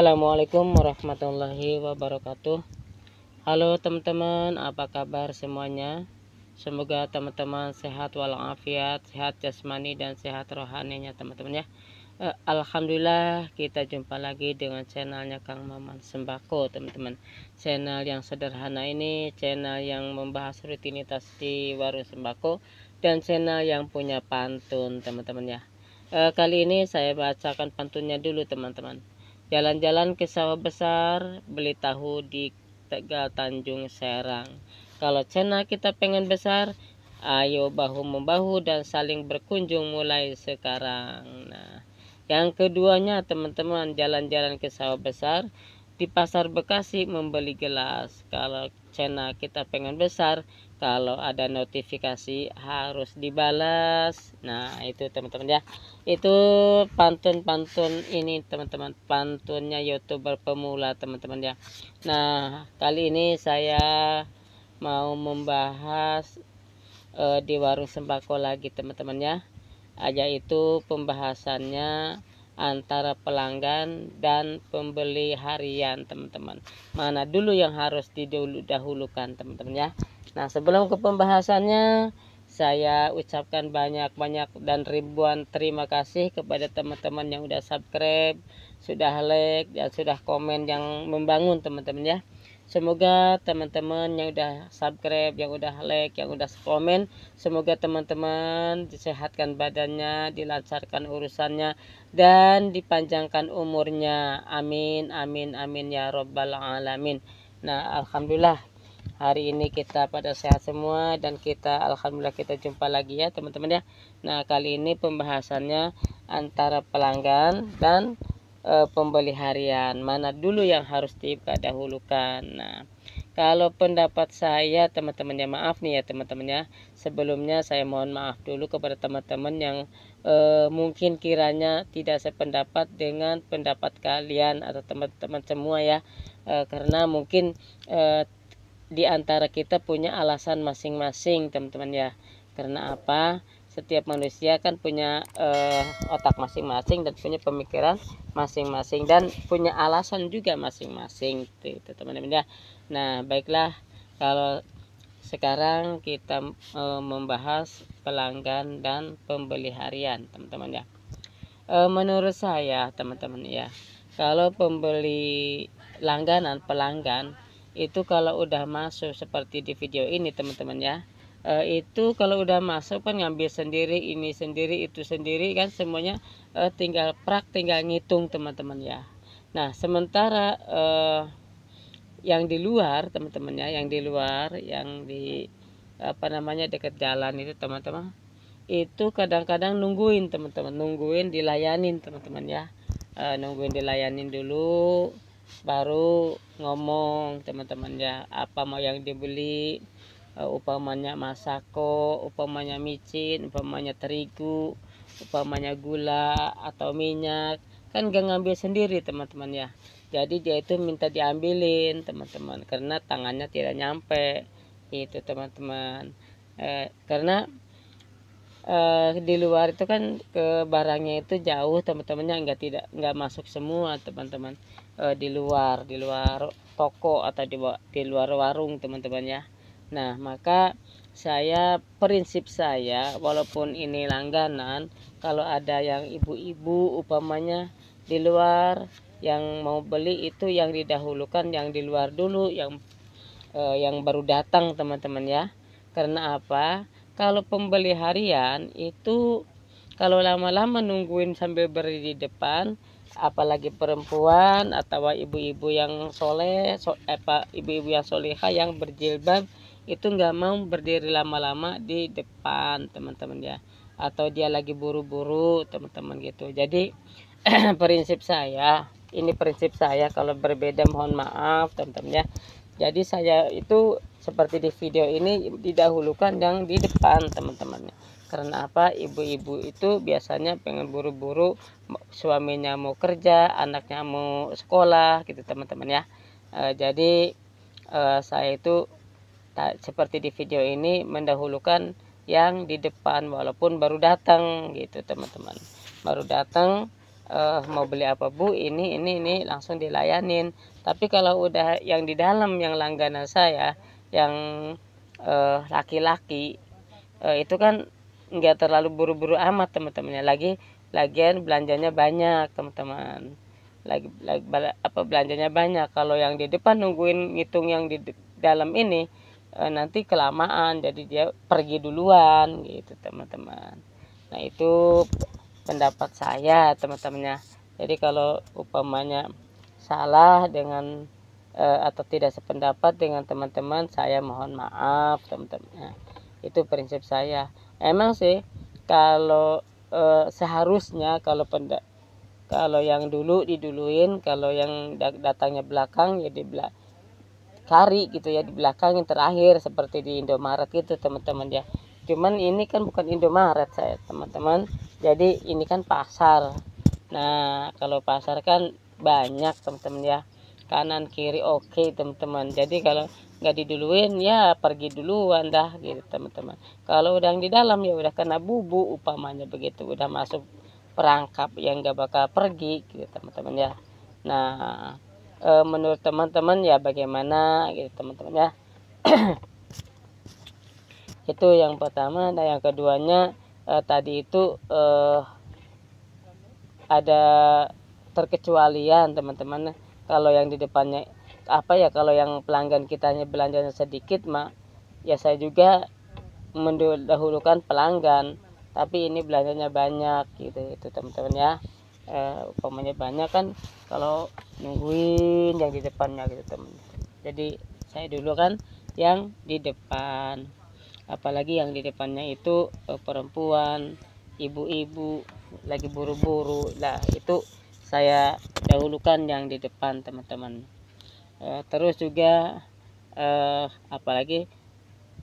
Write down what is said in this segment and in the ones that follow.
Assalamualaikum warahmatullahi wabarakatuh Halo teman-teman apa kabar semuanya Semoga teman-teman sehat walafiat Sehat jasmani dan sehat rohaninya teman-teman ya eh, Alhamdulillah kita jumpa lagi dengan channelnya Kang Maman Sembako teman-teman Channel yang sederhana ini Channel yang membahas rutinitas di warung sembako Dan channel yang punya pantun teman-teman ya eh, Kali ini saya bacakan pantunnya dulu teman-teman Jalan-jalan ke sawah besar, beli tahu di Tegal Tanjung Serang. Kalau cena kita pengen besar, ayo bahu membahu dan saling berkunjung mulai sekarang. Nah, yang keduanya teman-teman jalan-jalan ke sawah besar di pasar Bekasi membeli gelas. Kalau cena kita pengen besar, kalau ada notifikasi harus dibalas nah itu teman-teman ya itu pantun-pantun ini teman-teman pantunnya youtuber pemula teman-teman ya nah kali ini saya mau membahas uh, di warung sembako lagi teman-teman ya aja itu pembahasannya antara pelanggan dan pembeli harian teman-teman mana dulu yang harus didahulukan teman-teman ya Nah, sebelum ke pembahasannya, saya ucapkan banyak-banyak dan ribuan terima kasih kepada teman-teman yang sudah subscribe, sudah like, dan sudah komen yang membangun teman-teman ya. Semoga teman-teman yang sudah subscribe, yang sudah like, yang sudah komen, semoga teman-teman disehatkan badannya, dilancarkan urusannya, dan dipanjangkan umurnya. Amin, amin, amin ya robbal alamin. Nah, alhamdulillah hari ini kita pada sehat semua dan kita alhamdulillah kita jumpa lagi ya teman-teman ya nah kali ini pembahasannya antara pelanggan dan e, pembeli harian mana dulu yang harus dipadahulukan nah kalau pendapat saya teman-teman ya maaf nih ya teman-teman ya sebelumnya saya mohon maaf dulu kepada teman-teman yang e, mungkin kiranya tidak sependapat dengan pendapat kalian atau teman-teman semua ya e, karena mungkin e, di antara kita punya alasan masing-masing, teman-teman ya. Karena apa? Setiap manusia kan punya uh, otak masing-masing dan punya pemikiran masing-masing dan punya alasan juga masing-masing, gitu, teman-teman ya. Nah, baiklah kalau sekarang kita e, membahas pelanggan dan pembeli harian, teman-teman ya. E, menurut saya, teman-teman ya, kalau pembeli langganan pelanggan itu kalau udah masuk seperti di video ini teman-teman ya e, itu kalau udah masuk kan ngambil sendiri ini sendiri itu sendiri kan semuanya e, tinggal prak tinggal ngitung teman-teman ya nah sementara e, yang di luar teman teman ya yang di luar yang di apa namanya dekat jalan itu teman-teman itu kadang-kadang nungguin teman-teman nungguin dilayanin teman-teman ya e, nungguin dilayanin dulu baru ngomong teman-teman ya apa mau yang dibeli uh, eh, upamanya masako upamanya micin upamanya terigu upamanya gula atau minyak kan gak ngambil sendiri teman-teman ya jadi dia itu minta diambilin teman-teman karena tangannya tidak nyampe itu teman-teman eh, karena uh, di luar itu kan ke barangnya itu jauh teman-temannya nggak tidak nggak masuk semua teman-teman uh, di luar di luar toko atau di, di luar warung teman-teman ya nah maka saya prinsip saya walaupun ini langganan kalau ada yang ibu-ibu upamanya di luar yang mau beli itu yang didahulukan yang di luar dulu yang eh, yang baru datang teman-teman ya karena apa kalau pembeli harian itu kalau lama-lama nungguin sambil berdiri di depan apalagi perempuan atau ibu-ibu yang soleh so, apa ibu-ibu yang soleha yang berjilbab itu nggak mau berdiri lama-lama di depan teman-teman ya atau dia lagi buru-buru teman-teman gitu jadi prinsip saya ini prinsip saya kalau berbeda mohon maaf teman-teman ya jadi saya itu seperti di video ini didahulukan yang di depan teman-teman karena apa ibu-ibu itu biasanya pengen buru-buru suaminya mau kerja anaknya mau sekolah gitu teman-teman ya e, jadi e, saya itu tak, seperti di video ini mendahulukan yang di depan walaupun baru datang gitu teman-teman baru datang uh, mau beli apa bu ini ini ini langsung dilayanin tapi kalau udah yang di dalam yang langganan saya yang eh, laki-laki -laki, uh, eh, itu kan nggak terlalu buru-buru amat teman-temannya lagi lagian belanjanya banyak teman-teman lagi, lagi apa belanjanya banyak kalau yang di depan nungguin ngitung yang di dalam ini e, nanti kelamaan jadi dia pergi duluan gitu teman-teman nah itu pendapat saya teman-temannya jadi kalau upamanya salah dengan Eh, atau tidak sependapat dengan teman-teman saya mohon maaf teman-teman nah, itu prinsip saya emang sih kalau uh, seharusnya kalau penda kalau yang dulu diduluin kalau yang datangnya belakang ya di belakang cari gitu ya di belakang yang terakhir seperti di Indomaret gitu teman-teman ya cuman ini kan bukan Indomaret saya teman-teman jadi ini kan pasar nah kalau pasar kan banyak teman-teman ya kanan kiri oke okay, teman-teman jadi kalau nggak diduluin ya pergi duluan dah gitu teman-teman kalau udah di dalam ya udah kena bubu upamanya begitu udah masuk perangkap yang nggak bakal pergi gitu teman-teman ya nah e, menurut teman-teman ya bagaimana gitu teman-teman ya itu yang pertama dan nah, yang keduanya e, tadi itu e, ada terkecualian teman-teman kalau yang di depannya apa ya kalau yang pelanggan kitanya belanjanya sedikit mak ya saya juga mendahulukan pelanggan tapi ini belanjanya banyak gitu itu teman-teman ya eh, banyak kan kalau nungguin yang di depannya gitu teman jadi saya dulu kan yang di depan apalagi yang di depannya itu eh, perempuan ibu-ibu lagi buru-buru lah itu saya dahulukan yang di depan teman-teman uh, terus juga uh, apalagi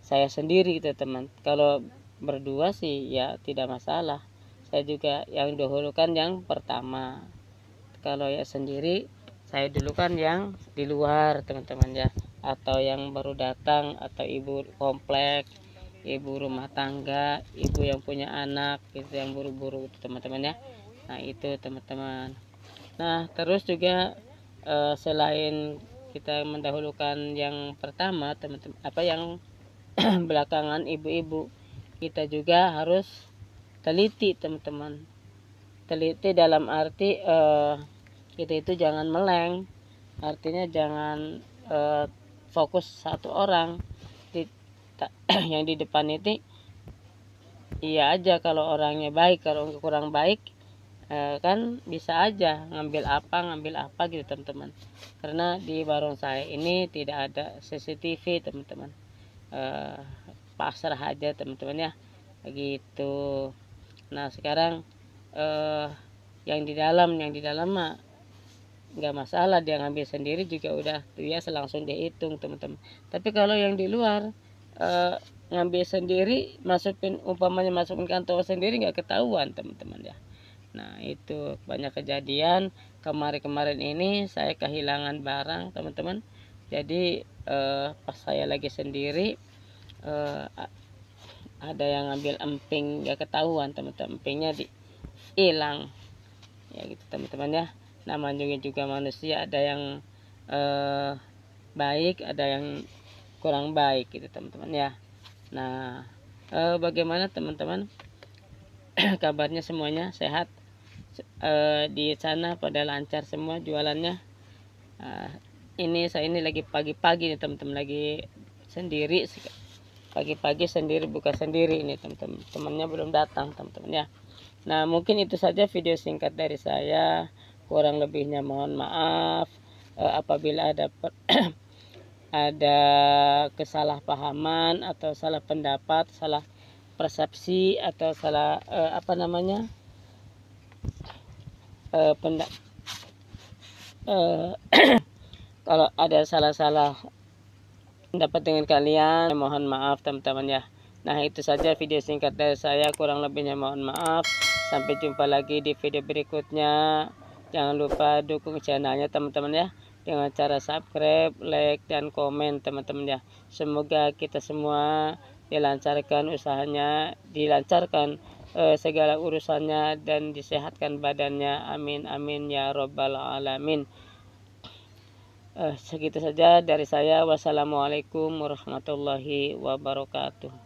saya sendiri gitu teman kalau berdua sih ya tidak masalah saya juga yang dahulukan yang pertama kalau ya sendiri saya dulukan yang di luar teman-teman ya atau yang baru datang atau ibu kompleks ibu rumah tangga, ibu yang punya anak, itu yang buru-buru teman-teman ya. Nah itu teman-teman. Nah, terus juga uh, selain kita mendahulukan yang pertama, teman-teman, apa yang belakangan ibu-ibu, kita juga harus teliti, teman-teman. Teliti dalam arti uh, kita itu jangan meleng, artinya jangan uh, fokus satu orang di, ta, yang di depan itu. Iya aja kalau orangnya baik, kalau kurang baik eh, kan bisa aja ngambil apa ngambil apa gitu teman-teman karena di warung saya ini tidak ada CCTV teman-teman eh, pasrah aja teman-teman ya gitu nah sekarang eh, yang di dalam yang di dalam mah nggak masalah dia ngambil sendiri juga udah biasa langsung dia hitung teman-teman tapi kalau yang di luar eh, ngambil sendiri masukin umpamanya masukin kantong sendiri nggak ketahuan teman-teman ya Nah itu banyak kejadian kemarin-kemarin ini saya kehilangan barang teman-teman. Jadi eh, pas saya lagi sendiri eh, ada yang ambil emping ya ketahuan teman-teman empingnya di hilang ya gitu teman-teman ya. Namanya juga manusia ada yang eh, baik ada yang kurang baik gitu teman-teman ya. Nah eh, bagaimana teman-teman? kabarnya semuanya sehat e, di sana pada lancar semua jualannya e, ini saya ini lagi pagi-pagi nih teman-teman lagi sendiri pagi-pagi sendiri buka sendiri ini teman-teman temannya belum datang teman-teman ya nah mungkin itu saja video singkat dari saya kurang lebihnya mohon maaf e, apabila ada per ada kesalahpahaman atau salah pendapat salah persepsi atau salah uh, apa namanya Pendek, eh, pendak eh, kalau ada salah-salah pendapat dengan kalian ya mohon maaf teman-teman ya nah itu saja video singkat dari saya kurang lebihnya mohon maaf sampai jumpa lagi di video berikutnya jangan lupa dukung channelnya teman-teman ya dengan cara subscribe like dan komen teman-teman ya semoga kita semua dilancarkan usahanya dilancarkan Eh, segala urusannya dan disehatkan badannya amin amin ya robbal alamin eh, segitu saja dari saya wassalamualaikum warahmatullahi wabarakatuh